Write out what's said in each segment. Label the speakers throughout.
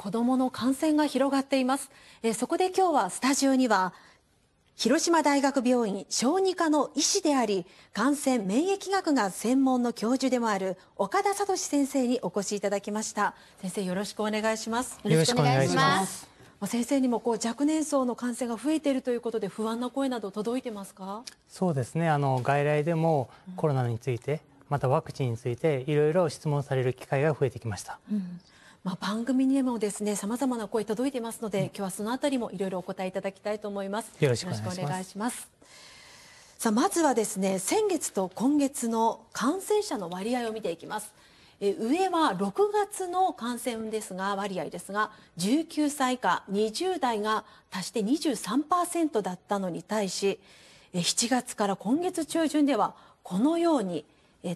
Speaker 1: 子どもの感染が広がっています、えー、そこで今日はスタジオには広島大学病院小児科の医師であり感染免疫学が専門の教授でもある岡田聡先生にお越しいただきました先生よろしくお願いしますよろしくお願いします先生にもこう若年層の感染が増えているということで不安な声など届いてますか
Speaker 2: そうですねあの外来でもコロナについて、うん、またワクチンについていろいろ質問される機会が増えてきました、
Speaker 1: うんまあ、番組にもですね、さまざまな声届いてますので、今日はそのあたりもいろいろお答えいただきたいと思います。よろしくお願いします。さあ、まずはですね、先月と今月の感染者の割合を見ていきます。え上は6月の感染ですが割合ですが19歳以下20代が足して23%だったのに対し7月から今月中旬ではこのように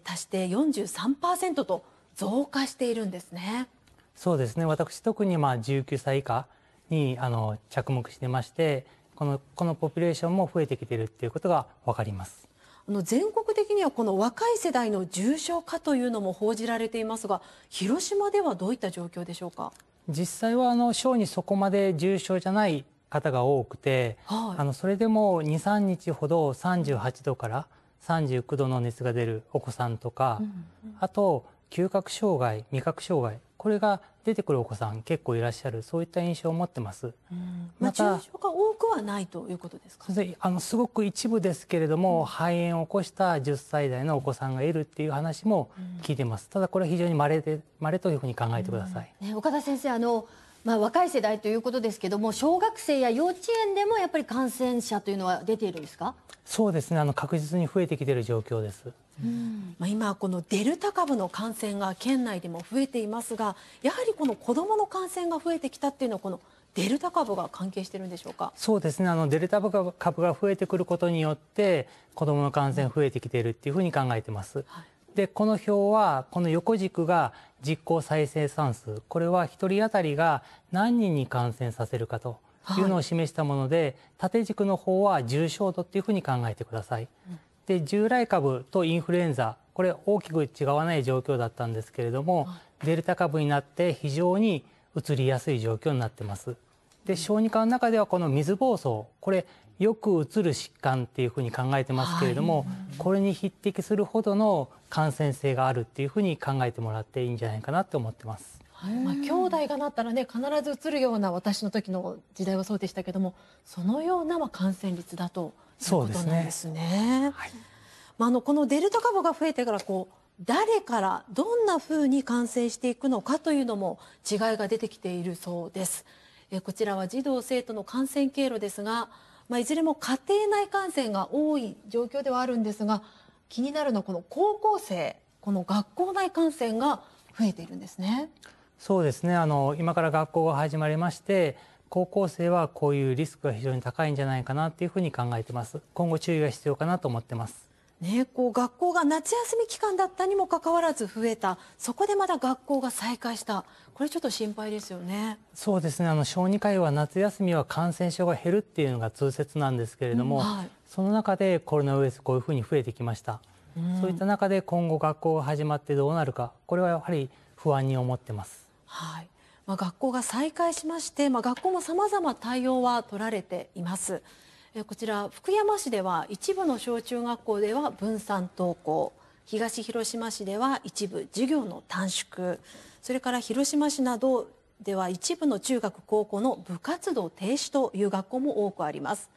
Speaker 1: 足して43%と増加しているんですね。
Speaker 2: そうですね私特にまあ19歳以下にあの着目してましてこのこのポピュレーションも増えてきているっていうことが分かります。
Speaker 1: あの全国的にはこの若い世代の重症化というのも報じられていますが広島ではどういった状況でしょうか
Speaker 2: 実際はあの小にそこまで重症じゃない方が多くて、はい、あのそれでも23日ほど38度から39度の熱が出るお子さんとか、うんうん、あと嗅覚障害味覚障害これが出てくるお子さん結構いらっしゃるそういった印象を持ってます。
Speaker 1: うん、まあ、重症化多くはないということです
Speaker 2: か。あのすごく一部ですけれども、うん、肺炎を起こした10歳代のお子さんがいるっていう話も聞いてます。ただこれは非常に稀で稀というふうに考えてください。
Speaker 3: うんね、岡田先生あのまあ、若い世代ということですけども小学生や幼稚園でもやっぱり感染者というのは出ているんですか
Speaker 2: そうですねあの確実に増えてきている状況です、
Speaker 3: うん、まあ、今
Speaker 1: このデルタ株の感染が県内でも増えていますがやはりこの子どもの感染が増えてきたっていうのはこのデルタ株が関係してるんでしょうか
Speaker 2: そうですねあのデルタ株が増えてくることによって子どもの感染増えてきているっていうふうに考えてます。はいで、この表は、この横軸が実効再生産数。これは1人当たりが何人に感染させるかというのを示したもので、はい、縦軸の方は重症度っていうふうに考えてください。で、従来株とインフルエンザ、これ大きく違わない状況だったんですけれども、デルタ株になって非常に移りやすい状況になってます。で、小児科の中ではこの水疱瘡、これよくうつる疾患っていうふうに考えてますけれども、はい、これに匹敵するほどの感染性があるっていうふうに考えてもらっていいんじゃないかなって思ってます。
Speaker 1: まあ、兄弟がなったらね必ずうつるような私の時の時代はそうでしたけどもそのようなま感染率だという
Speaker 2: ことなんです
Speaker 1: ね。まあ、あのこのデルタ株が増えてからこう誰からどんなふうに感染していくのかというのも違いが出てきているそうです。えこちらは児童生徒の感染経路ですがまあ、いずれも家庭内感染が多い状況ではあるんですが気になるのはこの高校生この学校内感染が増えているんですね。
Speaker 2: そうですねあの今から学校が始まりまして高校生はこういうリスクが非常に高いんじゃないかなというふうに考えてます今後注意が必要かなと思ってます
Speaker 1: ね、こう学校が夏休み期間だったにもかかわらず増えたそこでまた学校が再開したこれちょっと心配ですよね。
Speaker 2: そうですねあの小児科医は夏休みは感染症が減るっていうのが通説なんですけれども、うんはい、その中でコロナウイルスこういうふうに増えてきました、うん、そういった中で今後学校が始まってどうなるかこれはやはり不安に思ってます。は
Speaker 1: いまあ、学校が再開しまして、まあ、学校もさまざま対応は取られています。こちら福山市では一部の小中学校では分散登校東広島市では一部授業の短縮それから広島市などでは一部の中学高校の部活動停止という学校も多くあります。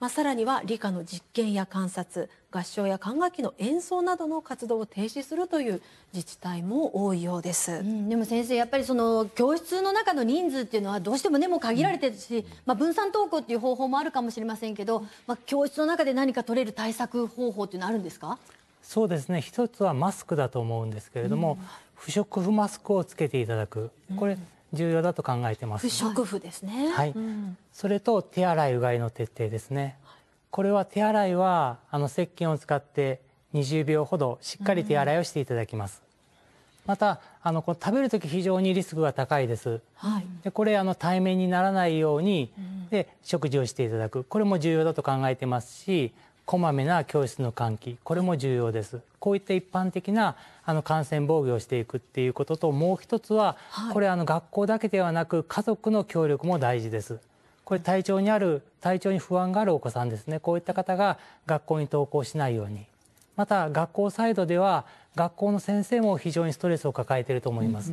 Speaker 1: まあ、さらには理科の実験や観察合唱や管楽器の演奏などの活動を停止す
Speaker 3: るという自治体も多いようです、うん、でも先生やっぱりその教室の中の人数っていうのはどうしてもねもう限られてるし、まあ、分散登校っていう方法もあるかもしれませんけど、まあ、教室の中で何か取れる対策方法っていうのはあるんですか
Speaker 2: そうですね一つはマスクだと思うんですけれども、うん、不織布マスクをつけていただくこれ、うん重要だと考えてます不織
Speaker 3: 布ですね、はい、うん、
Speaker 2: それと手洗いうがいの徹底ですねこれは手洗いはあの石鹸を使って20秒ほどしっかり手洗いをしていただきます、うん、またあのこ食べる時非常にリスクが高いです、はい、でこれあの対面にならないように、うん、で食事をしていただくこれも重要だと考えてますしこまめな教室の換気、これも重要です。こういった一般的なあの感染防御をしていくっていうことと、もう一つは、これあの学校だけではなく家族の協力も大事です。これ体調にある、体調に不安があるお子さんですね。こういった方が学校に登校しないように。また学校サイドでは学校の先生も非常にストレスを抱えていると思います。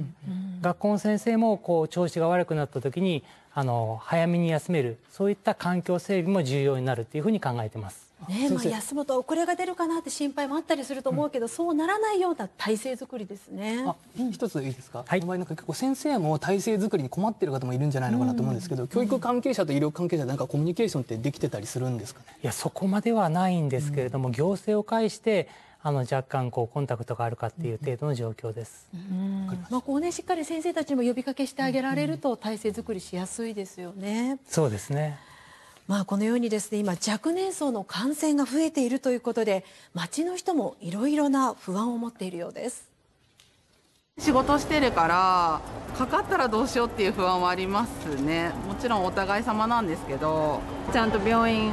Speaker 2: 学校の先生もこう調子が悪くなった時にあの早めに休めるそういった環境整備も重要になるというふうに考えてます。ねまあ、休
Speaker 1: むと遅れが出るかなって心配もあったりすると思うけど、うん、そうならないような体制作りです
Speaker 2: ね。一ついいですか、はい、なんか結構先生も体制作りに困ってる方もいるんじゃないのかなと思うんですけど、うん、教育関係者と医療関係者なんかコミュニケーションってできてたりするんですか、ね、いやそこまではないんですけれども、うん、行政を介してあの若干こうコンタクトがあるかっていう程度の状況です。
Speaker 1: うんまあこうねしっかり先生たちも呼びかけしてあげられると体制作りしやすいですよね。
Speaker 2: そうですね。
Speaker 1: まあ、このようにですね今若年層の感染が増えているということで街の人もいろいろな不安を持っているようです。仕事してるからかかったらどうしようっていう不安はありますねもちろんお互い様なんですけどちゃんと病院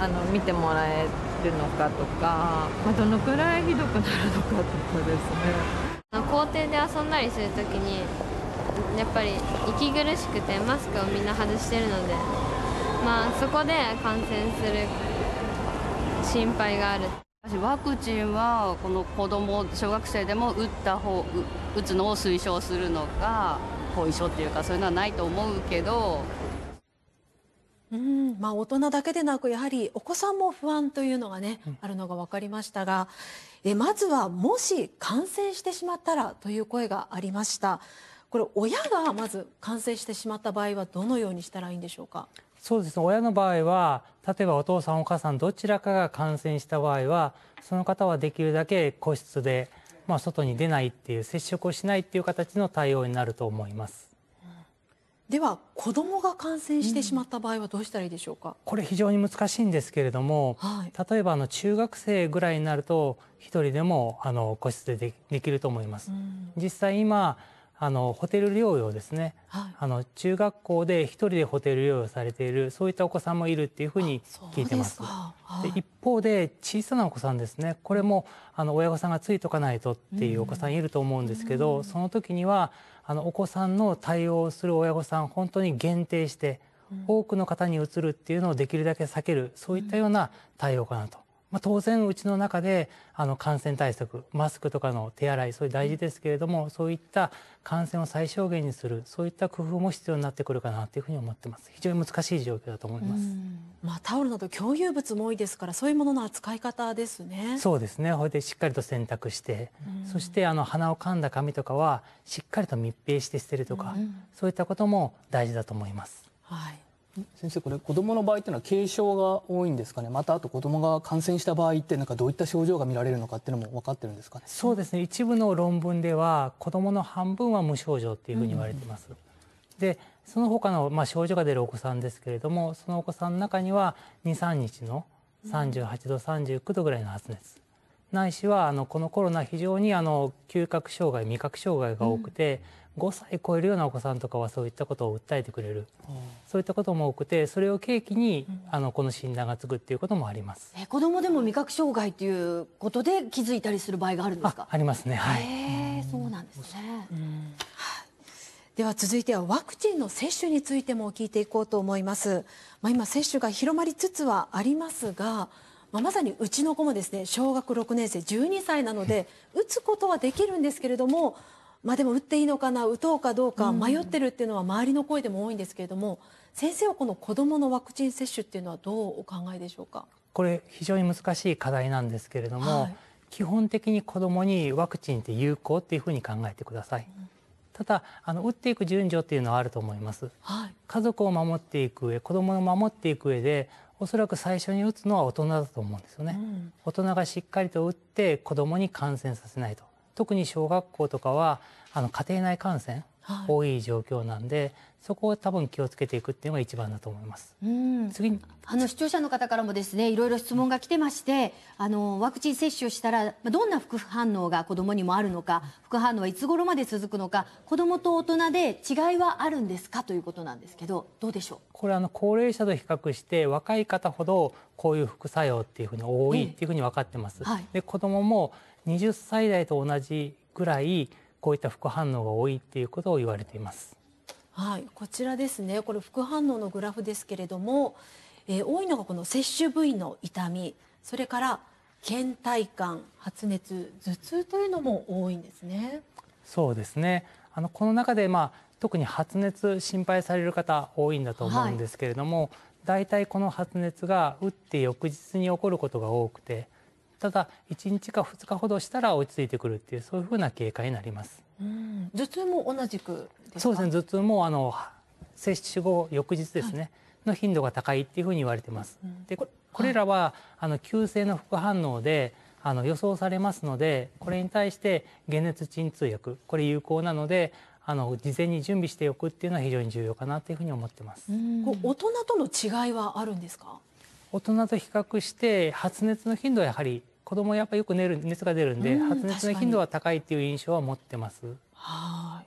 Speaker 1: あの見てもらえるのかとか、まあ、どのくらいひどくなるのかとかです
Speaker 3: ね校庭で遊んだりするときにやっぱり息苦しくてマスクをみんな外してるのでまあ、そこで感染する心配がある。ワクチンはこの子供小学生でも打った方打つのを推奨するのか後遺症っていうかそういうのはないと思うけど
Speaker 1: うんまあ、大人だけでなくやはりお子さんも不安というのがね、うん、あるのが分かりましたがえまずはもし感染してしまったらという声がありましたこれ親がまず感染してしまった場合はどのようにしたらいいんでしょうか
Speaker 2: そうですね親の場合は例えばお父さんお母さんどちらかが感染した場合はその方はできるだけ個室で、まあ、外に出ないっていう接触をしないっていう形の対応になると思います。
Speaker 1: では子どもが感染してしまった場合はどうしたらいいでしょうか、うん、
Speaker 2: これ非常に難しいんですけれども、はい、例えばあの中学生ぐらいになると1人でもあの個室でできると思います、うん、実際今あのホテル療養ですね、はい、あの中学校で一人でホテル療養されているそういったお子さんもいるっていうふうに聞いてます。で、はい、一方で小さなお子さんですねこれもあの親御さんがついとかないとっていうお子さんいると思うんですけど、うん、その時にはあのお子さんの対応をする親御さん本当に限定して、多くの方にうつるっていうのをできるだけ避けるそういったような対応かなと。まあ、当然うちの中であの感染対策マスクとかの手洗いそういう大事ですけれどもそういった感染を最小限にするそういった工夫も必要になってくるかなというふうに思ってます非常に難しい状況だと思いますまあタオルな
Speaker 1: ど共有物も多いですからそういうものの扱い方ですねそ
Speaker 2: うですねほいでしっかりと洗濯してそしてあの鼻を噛んだ紙とかはしっかりと密閉して捨てるとかそういったことも大事だと思いますはい先生、これ、子どもの場合っていうのは軽症が多いんですかね、またあと子どもが感染した場合って、なんかどういった症状が見られるのかっていうのも分かってるんですかねそうですね、一部の論文では、子どもの半分は無症状っていうふうに言われてます。うん、で、その他のまあ、症状が出るお子さんですけれども、そのお子さんの中には、2、3日の38度、39度ぐらいの発熱。ないしはあのこのコロナ非常にあの嗅覚障害味覚障害が多くて、5歳超えるようなお子さんとかはそういったことを訴えてくれる、そういったことも多くてそれを契機に、あのこの診断がつくっていうこともあります
Speaker 3: え子どもでも味覚障害っていうことで気づいたりする場合があるんですかありますねはい、そうなんですね、では続いては
Speaker 1: ワクチンの接種についても聞いていこうと思います。まあ、今接種が広まりつつはありますが、まさにうちの子もですね小学6年生12歳なので打つことはできるんですけれどもまあでも打っていいのかな打とうかどうか迷ってるっていうのは周りの声でも多いんですけれども先生はこの子どものワクチン接種っていうのはどうお考えでしょうか
Speaker 2: これ非常に難しい課題なんですけれども、はい、基本的に子どもにワクチンって有効っていうふうに考えてください。うんただあの打っていく順序っていうのはあると思います、はい、家族を守っていく上子供を守っていく上でおそらく最初に打つのは大人だと思うんですよね、うん、大人がしっかりと打って子どもに感染させないと特に小学校とかはあの家庭内感染多い状況なんで、はい、そこを多分気をつけていくっていうのが一番だと思います。
Speaker 3: 次あの視聴者の方からもですねいろいろ質問が来てましてあのワクチン接種をしたらどんな副反応が子どもにもあるのか副反応はいつ頃まで続くのか子どもと大人で違いはあるんですかということなんですけどどうでしょう
Speaker 2: これあの高齢者と比較して若い方ほどこういう副作用っていうふうに多いっていうふうに分かってます。えはい、で子どもも20歳代と同じぐらいこういった副反応が多いっていうことを言われています。
Speaker 1: はい、こちらですね。これ副反応のグラフですけれども、えー、多いのがこの接種部位の痛み、それから倦怠感、発熱、頭痛というのも多いんですね。
Speaker 2: そうですね。あのこの中でまあ特に発熱心配される方多いんだと思うんですけれども、はい、大体この発熱が打って翌日に起こることが多くて、ただ1日か2日ほどしたら落ち着いてくるっていうそういうふうな経過になります。
Speaker 1: うん、頭痛も同じく
Speaker 2: そうですね頭痛もあの接種後翌日ですね、はい、の頻度が高いっていうふうに言われてます。うん、でこれらは、はい、あの急性の副反応であの予想されますのでこれに対して解熱鎮痛薬これ有効なのであの事前に準備しておくっていうのは非常に重要かなというふうに思ってます。
Speaker 1: 大人との違いはあるんですか？
Speaker 2: 大人と比較して発熱の頻度はやはり子供はやっぱりよく寝る熱が出るんで、うん、発熱の頻度は高いっていう印象は持ってます。は
Speaker 1: い。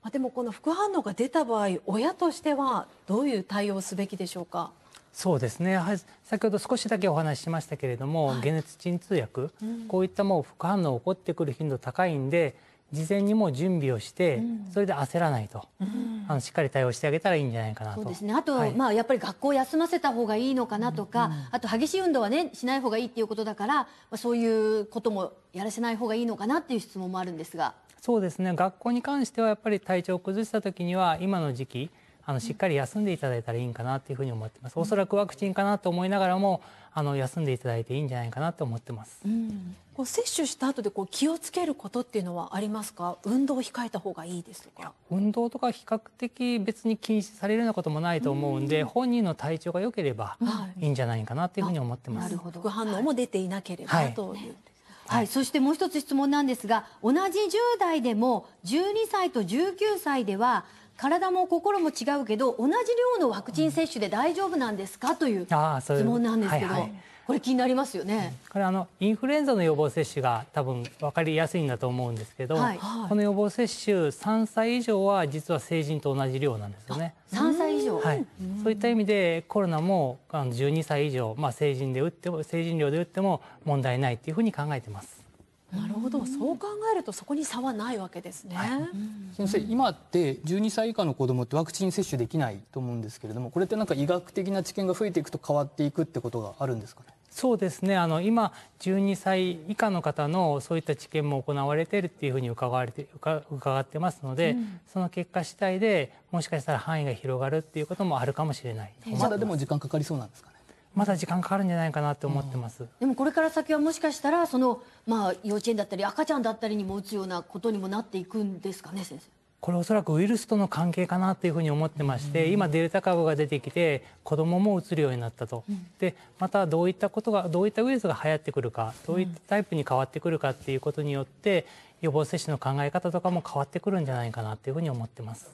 Speaker 1: まあでもこの副反応が出た場合、親としてはどういう対応すべきでしょうか。
Speaker 2: そうですね。はい、先ほど少しだけお話ししましたけれども、はい、解熱鎮痛薬、うん、こういったもう副反応起こってくる頻度高いんで。事前にも準備をして、それで焦らないと、うん、あのしっかり対応してあげたらいいんじゃないかなと。そうで
Speaker 3: すね。あと、はい、まあやっぱり学校を休ませた方がいいのかなとか、うん、あと激しい運動はねしない方がいいっていうことだから、まあ、そういうこともやらせない方がいいのかなっていう質問もあるんですが。
Speaker 2: そうですね。学校に関してはやっぱり体調を崩した時には今の時期あのしっかり休んでいただいたらいいんかなというふうに思ってます。おそらくワクチンかなと思いながらも、あの休んでいただいていいんじゃないかなと思ってます。う
Speaker 1: ん、こう接種した後でこう気をつけることっていうのはありますか？運動を控えた方がいいですとか。
Speaker 2: 運動とか比較的別に禁止されるようなこともないと思うんで、うん、本人の体調が良ければいいんじゃないかなというふうに思ってます。
Speaker 3: 副反応も出ていなければ、はい、という。はいははい、そしてもう一つ質問なんですが同じ10代でも12歳と19歳では体も心も違うけど同じ量のワクチン接種で大丈夫なんですかという質問なんですけど。これ気になりますよね。これあの
Speaker 2: インフルエンザの予防接種が多分分かりやすいんだと思うんですけど、はい、この予防接種3歳以上は実は成人と同じ量なんです
Speaker 3: よね。3歳以上。
Speaker 2: はい。そういった意味でコロナもあの12歳以上まあ成人で打っても成人量で打っても問題ないっていうふうに考えてます。
Speaker 3: なるほど、
Speaker 1: そう考えるとそこに差はないわけですね。はい、
Speaker 2: 先生、今って12歳以下の子供ってワクチン接種できないと思うんですけれども、これってなんか医学的な知見が増えていくと変わっていくってことがあるんですかね。そうですねあの今12歳以下の方のそういった知見も行われているっていうふうに伺われて伺ってますので、うん、その結果次第でもしかしたら範囲が広がるっていうこともあるかもしれないまだでも時間かかりそうなんですかまだ時間かかるんじゃないかなって思ってます、うん、
Speaker 3: でもこれから先はもしかしたらその、まあ、幼稚園だったり赤ちゃんだったりにも打つようなことにもなっていくんですかね先生。
Speaker 2: これおそらくウイルスとの関係かなというふうに思ってまして、うん、今デルタ株が出てきて子どももうつるようになったと、うん、でまたどういったことがどういったウイルスが流行ってくるかどういったタイプに変わってくるかっていうことによって予防接種の考え方とかも変わってくるんじゃないかなというふうに思ってます。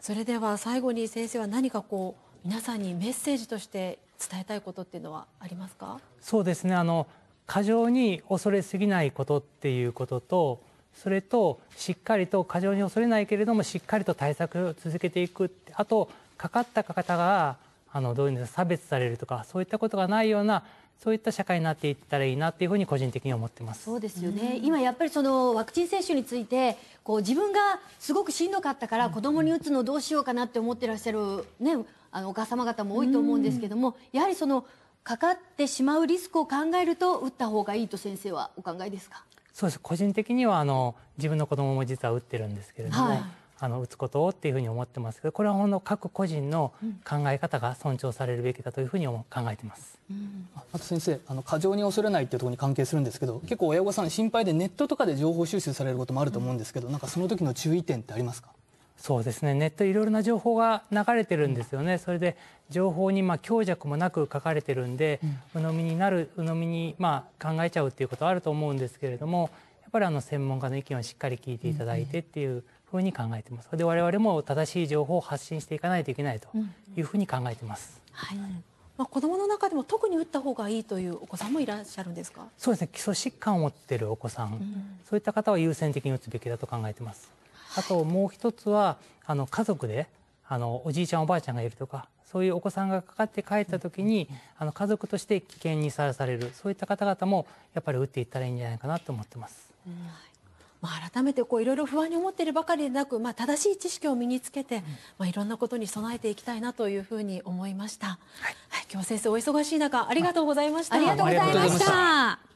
Speaker 1: それでは最後に先生は何かこう皆さんにメッセージとして伝えたいことっていうのはありますか
Speaker 2: そうですねあの過剰に恐れすぎないことっていうこととそれとしっかりと過剰に恐れないけれどもしっかりと対策を続けていくあとかかった方があのどういうんですか差別されるとかそういったことがないようなそういった社会になっていったらいいなというふうに個人的に思ってます。
Speaker 3: そうですよね。今やっぱりそのワクチン接種について、こう自分がすごくしんどかったから子供に打つのどうしようかなって思ってらっしゃるね、あのお母様方も多いと思うんですけども、やはりそのかかってしまうリスクを考えると打った方がいいと先生はお考えですか。
Speaker 2: そうです。個人的にはあの自分の子供も実は打ってるんですけれども。はいあの打つことをっていうふうに思ってますけどこれはほんの各個人の考え方が尊重されるべきだというふうに考えてます、うん、あと先生あの過剰に恐れないっていうところに関係するんですけど結構親御さん心配でネットとかで情報収集されることもあると思うんですけど、うん、なんかその時の注意点ってありますかそうですねネットいろいろな情報が流れてるんですよね、うん、それで情報にまあ強弱もなく書かれてるんで、うん、鵜呑みになる鵜呑みにまあ考えちゃうっていうことはあると思うんですけれどもやっぱりあの専門家の意見をしっかり聞いていただいてっていうふうに考えてます。で我々も正しい情報を発信していかないといけないというふうに考えてます。はい。
Speaker 1: まあ、子どもの中でも特に打った方がいいというお子さんもいらっしゃるんですか
Speaker 2: そうですね基礎疾患を持っているお子さん、うん、そういった方は優先的に打つべきだと考えてます、はい、あともう一つはあの家族であのおじいちゃんおばあちゃんがいるとかそういうお子さんがかかって帰った時に、うん、あの家族として危険にさらされるそういった方々もやっぱり打っていったらいいんじゃないかなと思ってます。うん
Speaker 1: まあ、改めてこういろいろ不安に思っているばかりでなく、まあ、正しい知識を身につけて、うん、まあ、いろんなことに備えていきたいなというふうに思いました、はい、はい、今日先生お忙しい中ありがとうございましたありがとうございました